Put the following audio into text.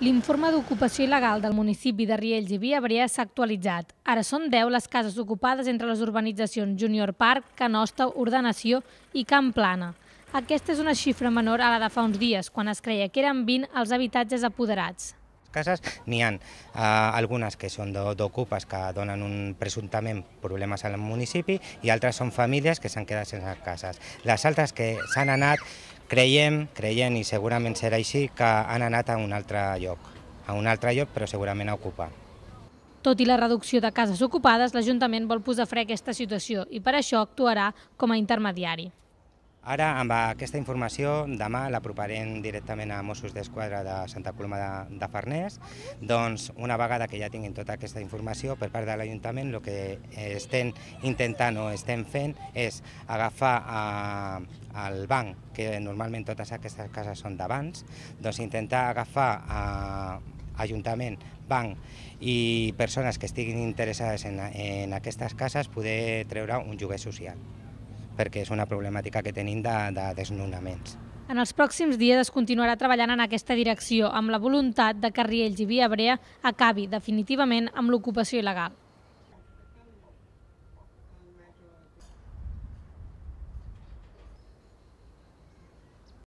L'informe d'ocupació il·legal del municipi de Riells i Viabrià s'ha actualitzat. Ara són 10 les cases ocupades entre les urbanitzacions Junior Park, Canosta, Ordenació i Camp Plana. Aquesta és una xifra menor a la de fa uns dies, quan es creia que eren 20 els habitatges apoderats cases, n'hi ha ah, algunes que són d'ocupes que donen un presumptament problemes al municipi i altres són famílies que s'han quedat sense cases. Les altres que s'han anat creiem, creiem i segurament serà així, que han anat a un altre lloc, a un altre lloc però segurament a ocupar. Tot i la reducció de cases ocupades, l'Ajuntament vol posar fre a aquesta situació i per això actuarà com a intermediari. Ara, amb aquesta informació, demà l'aproparem directament a Mossos d'Esquadra de Santa Coloma de, de Farners. Doncs, una vegada que ja tinguin tota aquesta informació per part de l'Ajuntament, el que estem intentant o estem fent és agafar a, eh, al banc, que normalment totes aquestes cases són d'abans, doncs intentar agafar a, eh, Ajuntament, banc i persones que estiguin interessades en, en aquestes cases poder treure un lloguer social perquè és una problemàtica que tenim de, de desnonaments. En els pròxims dies es continuarà treballant en aquesta direcció amb la voluntat de que Riells i Via Brea acabi definitivament amb l'ocupació il·legal.